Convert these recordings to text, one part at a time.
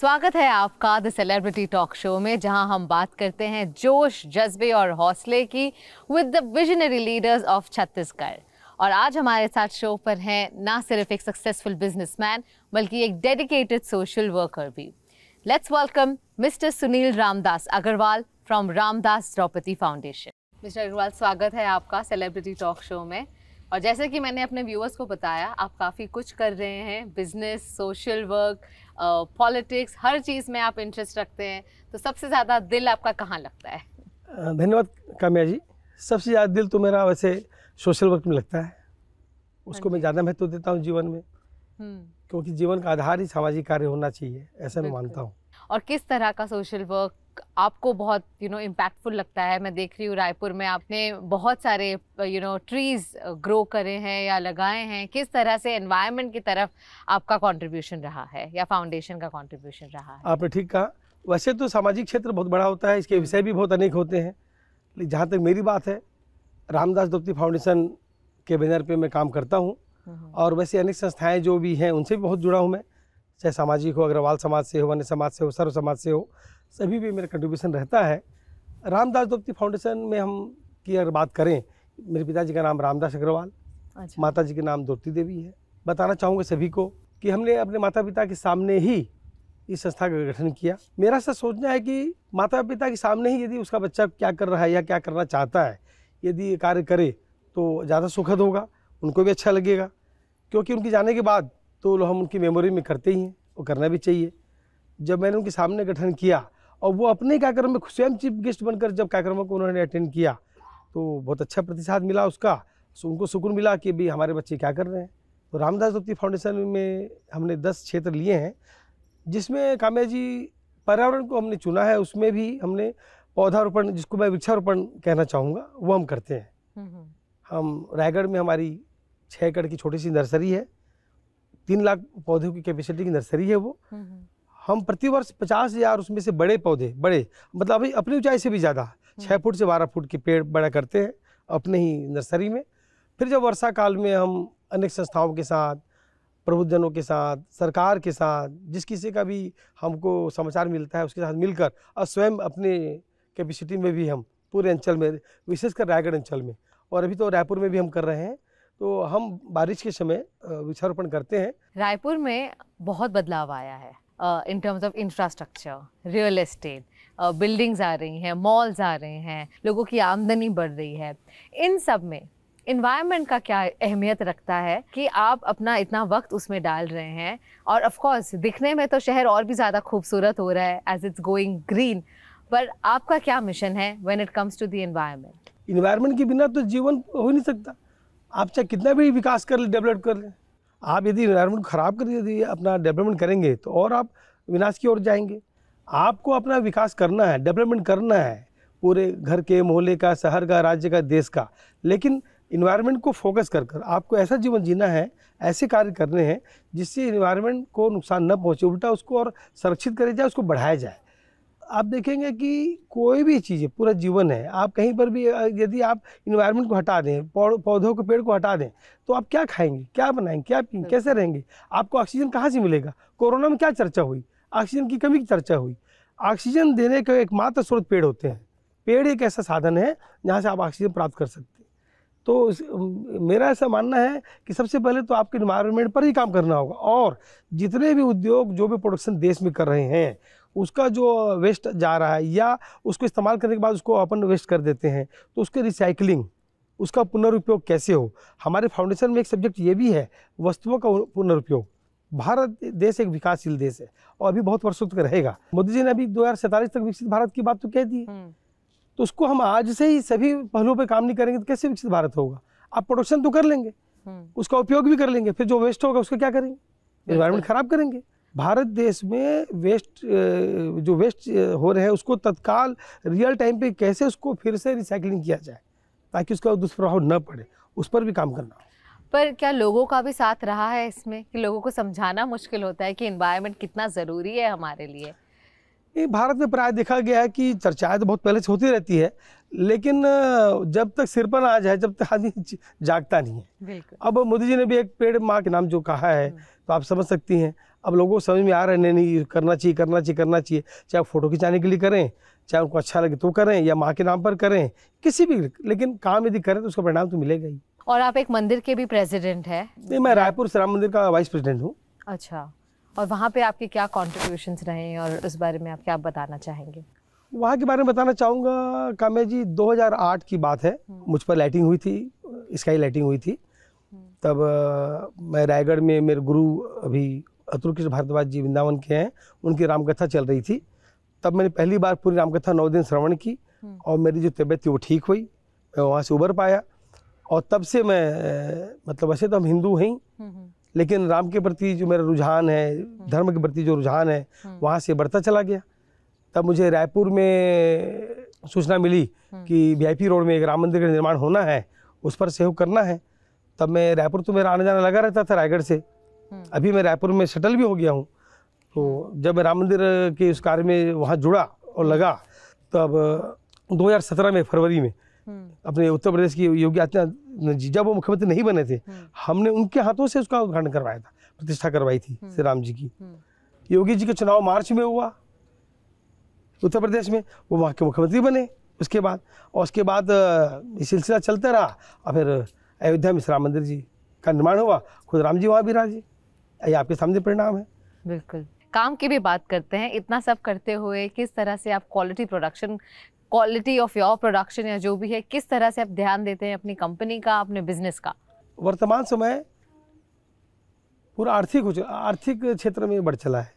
स्वागत है आपका द सेलिब्रिटी टॉक शो में जहां हम बात करते हैं जोश जज्बे और हौसले की with the visionary leaders of Chhattisgarh और आज हमारे साथ शो पर हैं ना सिर्फ एक सक्सेसफुल बिजनेसमैन बल्कि एक डेडिकेटेड सोशल वर्कर भी let's welcome mister Sunil Ramdas Agrawal from Ramdas Draupadi foundation mister Agrawal स्वागत है आपका सेलिब्रिटी टॉक शो में और जैसे कि मैंने अपने व्यूअर्स को बताया आप काफ़ी कुछ कर रहे हैं business social work politics uh, हर चीज़ में आप इंटरेस्ट रखते हैं तो सबसे ज़्यादा दिल आपका कहाँ लगता है धन्यवाद काम्या जी सबसे ज़्यादा दिल तो मेरा वैसे सोशल वर्क में लगता है उसको हाँ मैं ज़्यादा महत्व देता हूँ जीवन में हम्म। क्योंकि जीवन का आधार ही सामाजिक कार्य होना चाहिए ऐसा मैं मानता हूँ और किस तरह का सोशल वर्क आपको बहुत यू नो इम्पैक्टफुल लगता है मैं देख रही हूँ रायपुर में आपने बहुत सारे यू नो ट्रीज ग्रो करे हैं या लगाए हैं किस तरह से एनवायरनमेंट की तरफ आपका कंट्रीब्यूशन रहा है या फाउंडेशन का कंट्रीब्यूशन रहा है आपने ठीक कहा वैसे तो सामाजिक क्षेत्र बहुत बड़ा होता है इसके विषय भी बहुत अनेक होते हैं लेकिन जहाँ तक मेरी बात है रामदास दुप्ती फाउंडेशन के बैनर पर मैं काम करता हूँ हम्म। और वैसे अनेक संस्थाएँ जो भी हैं उनसे भी बहुत जुड़ा हूँ मैं चाहे सामाजिक हो अग्रवाल समाज से हो वन्य समाज से हो सर्व समाज से हो सभी पे मेरा कंट्रीब्यूशन रहता है रामदास दोपती फाउंडेशन में हम की अगर बात करें मेरे पिताजी का नाम रामदास अग्रवाल अच्छा। माता जी के नाम द्रौपदी देवी है बताना चाहूँगा सभी को कि हमने अपने माता पिता के सामने ही इस संस्था का गठन किया मेरा सा सोचना है कि माता पिता के सामने ही यदि उसका बच्चा क्या कर रहा है या क्या करना चाहता है यदि कार्य करे तो ज़्यादा सुखद होगा उनको भी अच्छा लगेगा क्योंकि उनके जाने के बाद तो हम उनकी मेमोरी में करते ही हैं और करना भी चाहिए जब मैंने उनके सामने गठन किया और वो अपने कार्यक्रम में स्वयं चीफ गेस्ट बनकर जब कार्यक्रमों को उन्होंने अटेंड किया तो बहुत अच्छा प्रतिसाद मिला उसका सो उनको सुकून मिला कि भाई हमारे बच्चे क्या कर रहे हैं तो रामदास दत्ती फाउंडेशन में हमने दस क्षेत्र लिए हैं जिसमें कामया जी पर्यावरण को हमने चुना है उसमें भी हमने पौधारोपण जिसको मैं वृक्षारोपण कहना चाहूँगा वो हम करते हैं हम्म, हम्म। हम रायगढ़ में हमारी छः एकड़ की छोटी सी नर्सरी है तीन लाख पौधों की कैपेसिटी की नर्सरी है वो हम्म, हम प्रतिवर्ष पचास हज़ार उसमें से बड़े पौधे बड़े मतलब अभी अपनी ऊंचाई से भी ज़्यादा हम्म। छः फुट से बारह फुट के पेड़ बड़ा करते हैं अपने ही नर्सरी में फिर जब वर्षा काल में हम अनेक संस्थाओं के साथ प्रबुद्धजनों के साथ सरकार के साथ जिस किसी का भी हमको समाचार मिलता है उसके साथ मिलकर और स्वयं अपने कैपेसिटी में भी हम पूरे अंचल में विशेषकर रायगढ़ अंचल में और अभी तो रायपुर में भी हम कर रहे हैं तो हम बारिश के समय वृक्षारोपण करते हैं रायपुर में बहुत बदलाव आया है in terms of infrastructure real estate buildings आ रही हैं मॉल्स आ रहे हैं लोगों की आमदनी बढ़ रही है इन सब में इन्वायरमेंट का क्या अहमियत रखता है कि आप अपना इतना वक्त उसमें डाल रहे हैं और ऑफ कोर्स दिखने में तो शहर और भी ज़्यादा खूबसूरत हो रहा है एज इट्स गोइंग ग्रीन पर आपका क्या मिशन है when it comes to the environment environment के बिना तो जीवन हो नहीं सकता आप चाहे कितना भी विकास कर ले डेवलप कर लें आप यदि इन्वायरमेंट को ख़राब कर यदि अपना डेवलपमेंट करेंगे तो और आप विनाश की ओर जाएंगे आपको अपना विकास करना है डेवलपमेंट करना है पूरे घर के मोहल्ले का शहर का राज्य का देश का लेकिन इन्वायरमेंट को फोकस कर कर आपको ऐसा जीवन जीना है ऐसे कार्य करने हैं जिससे इन्वायरमेंट को नुकसान न पहुंचे उल्टा उसको और संरक्षित करे जाए उसको बढ़ाया जाए आप देखेंगे कि कोई भी चीज़ है पूरा जीवन है आप कहीं पर भी यदि आप इन्वायरमेंट को हटा दें पौधों के पेड़ को हटा दें तो आप क्या खाएंगे क्या बनाएंगे क्या पियेंगे कैसे रहेंगे आपको ऑक्सीजन कहाँ से मिलेगा कोरोना में क्या चर्चा हुई ऑक्सीजन की कमी की चर्चा हुई ऑक्सीजन देने का एकमात्र स्रोत पेड़ होते हैं पेड़ एक ऐसा साधन है जहाँ से आप ऑक्सीजन प्राप्त कर सकते हैं तो मेरा ऐसा मानना है कि सबसे पहले तो आपके इन्वायरमेंट पर ही काम करना होगा और जितने भी उद्योग जो भी प्रोडक्शन देश में कर रहे हैं उसका जो वेस्ट जा रहा है या उसको इस्तेमाल करने के बाद उसको अपन वेस्ट कर देते हैं तो उसके रिसाइकलिंग उसका पुनरुपयोग कैसे हो हमारे फाउंडेशन में एक सब्जेक्ट ये भी है वस्तुओं का पुनरुपयोग भारत देश एक विकासशील देश है और अभी बहुत वर्षों तक रहेगा मोदी जी ने अभी दो तक विकसित भारत की बात तो कह दी हम्म। तो उसको हम आज से ही सभी पहलुओं पर काम नहीं करेंगे तो कैसे विकसित भारत होगा आप प्रोडक्शन तो कर लेंगे हम्म। उसका उपयोग भी कर लेंगे फिर जो वेस्ट होगा उसका क्या करेंगे इन्वायरमेंट खराब करेंगे भारत देश में वेस्ट जो वेस्ट हो रहे हैं उसको तत्काल रियल टाइम पे कैसे उसको फिर से रिसाइकलिंग किया जाए ताकि उसका दुष्प्रभाव न पड़े उस पर भी काम करना पर क्या लोगों का भी साथ रहा है इसमें कि लोगों को समझाना मुश्किल होता है कि इन्वायरमेंट कितना ज़रूरी है हमारे लिए ये भारत में प्राय देखा गया है कि चर्चाएं तो बहुत पहले से होती रहती है लेकिन जब तक सिर पर आ जाए जब तक आदमी जागता नहीं है अब मोदी जी ने भी एक पेड़ माँ के नाम जो कहा है हम्म। तो आप समझ सकती हैं अब लोगों को समझ में आ रहा है नहीं नहीं करना चाहिए करना चाहिए करना चाहिए चाहे वो फ़ोटो खिंचाने के लिए करें चाहे उनको अच्छा लगे तो करें या माँ के नाम पर करें किसी भी लेकिन काम यदि करें तो उसका परिणाम तो मिलेगा ही और आप एक मंदिर के भी प्रेसिडेंट है नहीं मैं रायपुर श्राम मंदिर का वाइस प्रेसिडेंट हूँ अच्छा और वहाँ पे आपके क्या कॉन्ट्रीब्यूशन रहे और उस बारे में आप क्या बताना चाहेंगे वहाँ के बारे में बताना चाहूँगा कामे जी 2008 की बात है हम्म। मुझ पर लाइटिंग हुई थी स्काई लाइटिंग हुई थी हम्म। तब मैं रायगढ़ में मेरे गुरु अभी अतुल कृष्ण भारद्वाज जी वृंदावन के हैं उनकी रामकथा चल रही थी तब मैंने पहली बार पूरी रामकथा नौ दिन श्रवण की हम्म। और मेरी जो तबीयत थी वो ठीक हुई मैं वहाँ से उबर पाया और तब से मैं मतलब वैसे तो हम हिंदू हैं हम्म, हम्म। लेकिन राम के प्रति जो मेरा रुझान है धर्म के प्रति जो रुझान है वहाँ से बढ़ता चला गया तब मुझे रायपुर में सूचना मिली कि वीआईपी रोड में एक राम मंदिर का निर्माण होना है उस पर सहयोग करना है तब मैं रायपुर तो मेरा आने जाना लगा रहता था रायगढ़ से हम्म। अभी मैं रायपुर में सेटल भी हो गया हूँ तो हम्म। जब राम मंदिर के उस कार्य में वहाँ जुड़ा और हम्म। लगा तब तो दो में फरवरी में अपने उत्तर प्रदेश की योगी आदित्यनाथ जी जब वो मुख्यमंत्री नहीं बने थे हमने उनके हाथों से उसका उद्घाटन करवाया था प्रतिष्ठा करवाई थी श्री राम जी की योगी जी का चुनाव मार्च में हुआ उत्तर प्रदेश में वो वहाँ के मुख्यमंत्री बने उसके बाद और उसके बाद ये सिलसिला चलता रहा और फिर अयोध्या में श्री राम मंदिर जी का निर्माण हुआ खुद राम जी वहाँ भी राजे ये आपके सामने परिणाम है बिल्कुल काम की भी बात करते हैं इतना सब करते हुए किस तरह से आप quality production quality of your production या जो भी है किस तरह से आप ध्यान देते हैं अपनी कंपनी का अपने बिजनेस का वर्तमान समय पूरा आर्थिक हो आर्थिक क्षेत्र में बढ़ चला है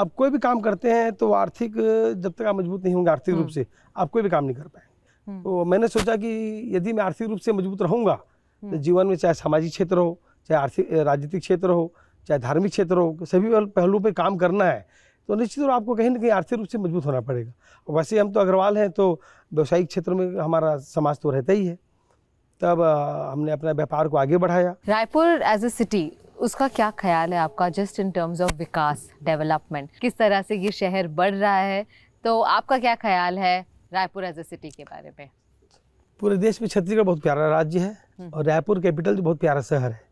आप कोई भी काम करते हैं तो आर्थिक जब तक आप मजबूत नहीं होंगे आर्थिक रूप हम्म। से आप कोई भी काम नहीं कर पाएंगे हम्म। तो मैंने सोचा कि यदि मैं आर्थिक रूप से मजबूत रहूंगा तो हम्म। जीवन में चाहे सामाजिक क्षेत्र हो चाहे आर्थिक राजनीतिक क्षेत्र हो चाहे धार्मिक क्षेत्र हो सभी पहलुओं पर काम करना है तो निश्चित रूप आपको कहीं ना कहीं आर्थिक रूप से मजबूत होना पड़ेगा और वैसे हम तो अग्रवाल हैं तो व्यवसायिक क्षेत्र में हमारा समाज तो रहता ही है तब हमने अपना व्यापार को आगे बढ़ाया रायपुर एज ए सिटी उसका क्या ख्याल है आपका जस्ट इन टर्म्स ऑफ विकास डेवलपमेंट किस तरह से ये शहर बढ़ रहा है तो आपका क्या ख्याल है रायपुर एज ए सिटी के बारे में पूरे देश में छत्तीसगढ़ बहुत प्यारा राज्य है हम्म। और रायपुर कैपिटल तो बहुत प्यारा शहर है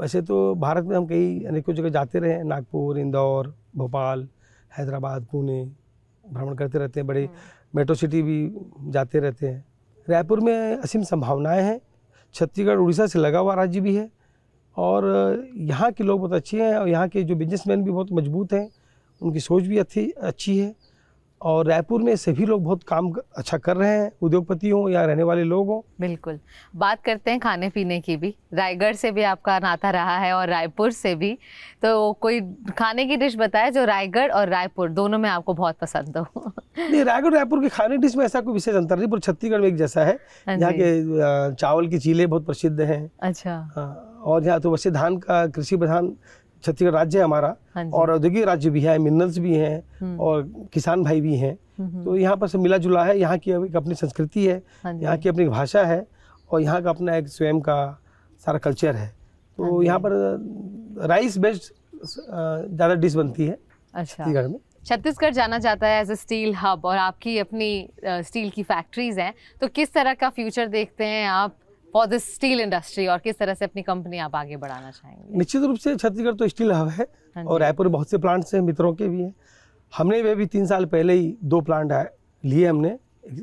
वैसे तो भारत में हम कई अनेकों जगह जाते रहे हैं नागपुर इंदौर भोपाल हैदराबाद पुणे भ्रमण करते रहते हैं बड़े हम्म। मेट्रो सिटी भी जाते रहते हैं रायपुर में असीम संभावनाएं हैं छत्तीसगढ़ उड़ीसा से लगा हुआ राज्य भी है और यहाँ के लोग बहुत अच्छे हैं और यहाँ के जो बिजनेसमैन भी बहुत मजबूत हैं उनकी सोच भी अच्छी अच्छी है और रायपुर में सभी लोग बहुत काम अच्छा कर रहे हैं उद्योगपति हों या रहने वाले लोग हों बिल्कुल बात करते हैं खाने पीने की भी रायगढ़ से भी आपका नाता रहा है और रायपुर से भी तो कोई खाने की डिश बताए जो रायगढ़ और रायपुर दोनों में आपको बहुत पसंद हो नहीं रायगढ़ रायपुर की खाने डिश में ऐसा कोई विशेष अंतर नहीं पर छत्तीसगढ़ में एक जैसा है हाँ यहाँ के चावल की चीले बहुत प्रसिद्ध हैं अच्छा हाँ, और यहाँ तो वैसे धान का कृषि प्रधान छत्तीसगढ़ राज्य है हमारा हाँ और औद्योगिक राज्य भी है मिनरल्स भी हैं हम्म। और किसान भाई भी हैं हम्म, हम्म। तो यहाँ पर सब मिला जुला है यहाँ की एक अपनी संस्कृति है हाँ यहाँ की अपनी भाषा है और यहाँ का अपना एक स्वयं का सारा कल्चर है तो हाँ यहाँ पर राइस बेस्ड ज़्यादा डिश बनती है अच्छा छत्तीसगढ़ में छत्तीसगढ़ जाना जाता है एज ए स्टील हब और आपकी अपनी स्टील की फैक्ट्रीज हैं तो किस तरह का फ्यूचर देखते हैं आप फॉर दिस स्टील इंडस्ट्री और किस तरह से अपनी कंपनी आप आगे बढ़ाना चाहेंगे निश्चित रूप से छत्तीसगढ़ तो स्टील हब है हाँ और रायपुर बहुत से प्लांट्स हैं मित्रों के भी हैं हमने वे भी तीन साल पहले ही दो प्लांट लिए हमने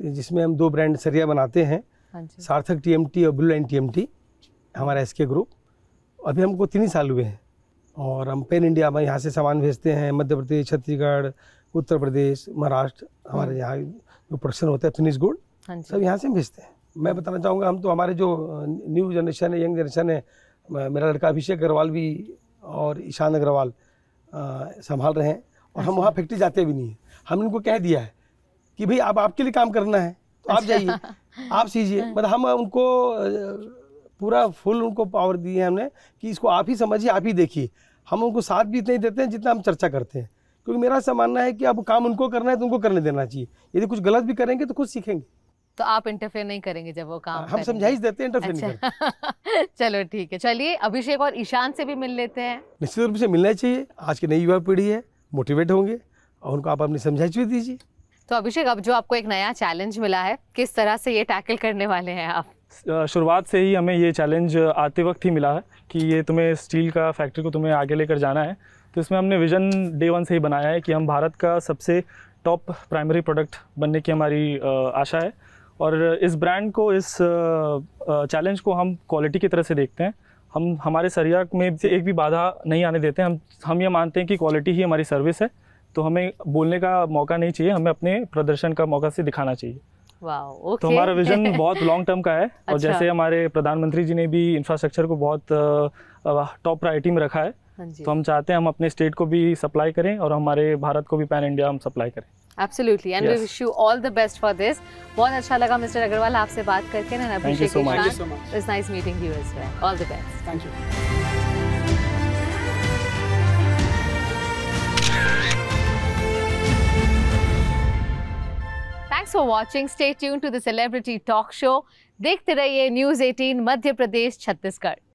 जिसमें हम दो ब्रांड सरिया बनाते हैं हाँ सार्थक टीएमटी और ब्लू लाइन टीएमटी हमारा एसके ग्रुप अभी हमको तीन ही साल हुए हैं और हम पेन इंडिया में यहाँ से सामान भेजते हैं मध्य प्रदेश छत्तीसगढ़ उत्तर प्रदेश महाराष्ट्र हमारे हाँ। यहाँ जो प्रोडक्शन होता है फिनिश गुड सब यहाँ से भेजते हैं मैं बताना चाहूँगा हम तो हमारे जो न्यू जनरेशन है यंग जनरेशन है मेरा लड़का अभिषेक अग्रवाल भी और ईशान अग्रवाल संभाल रहे हैं और हम अच्छा। वहाँ फैक्ट्री जाते भी नहीं हैं हमने उनको कह दिया है कि भाई अब आप आपके लिए काम करना है तो आप अच्छा। जाइए आप सीजिए हाँ। मतलब हम उनको पूरा फुल उनको पावर दिए हैं हमने कि इसको आप ही समझिए आप ही देखिए हम उनको साथ भी इतने ही देते हैं जितना हम चर्चा करते हैं क्योंकि मेरा ऐसा मानना है कि अब काम उनको करना है तो उनको करने देना चाहिए यदि कुछ गलत भी करेंगे तो खुद सीखेंगे तो आप इंटरफेयर नहीं करेंगे जब वो काम हाँ, हम समझाइश देते हैं इंटरफेयर अच्छा। चलो ठीक है चलिए अभिषेक और ईशान से भी मिल लेते हैं निश्चित रूप से मिलना चाहिए आज की नई युवा पीढ़ी है मोटिवेट होंगे और उनको आप अपनी समझाइश भी दीजिए तो अभिषेक अब जो आपको एक नया चैलेंज मिला है किस तरह से ये टैकल करने वाले हैं आप शुरुआत से ही हमें ये चैलेंज आते वक्त ही मिला है कि ये तुम्हें स्टील का फैक्ट्री को तुम्हें आगे लेकर जाना है तो इसमें हमने विजन डे वन से ही बनाया है कि हम भारत का सबसे टॉप प्राइमरी प्रोडक्ट बनने की हमारी आशा है और इस ब्रांड को इस चैलेंज को हम क्वालिटी की तरह से देखते हैं हम हमारे सरिया में एक भी बाधा नहीं आने देते हम हम ये मानते हैं कि क्वालिटी ही हमारी सर्विस है तो हमें बोलने का मौका नहीं चाहिए हमें अपने प्रदर्शन का मौका से दिखाना चाहिए ओके तो हमारा विजन बहुत लॉन्ग टर्म का है अच्छा। और जैसे हमारे प्रधानमंत्री जी ने भी इंफ्रास्ट्रक्चर को बहुत टॉप प्रायोरिटी में रखा है हाँ तो हम चाहते हैं हम अपने स्टेट को भी सप्लाई करें और हमारे भारत को भी पैन इंडिया हम सप्लाई करें Absolutely. And yes. we wish you all the best for this. बहुत अच्छा लगा मिस्टर अग्रवाल आपसे बात करके and Abhishek so much. It was nice meeting you as well. All the best. Thank you. Thanks for watching. Stay tuned to the Celebrity Talk Show. देखते रहिए news 18 मध्य प्रदेश छत्तीसगढ़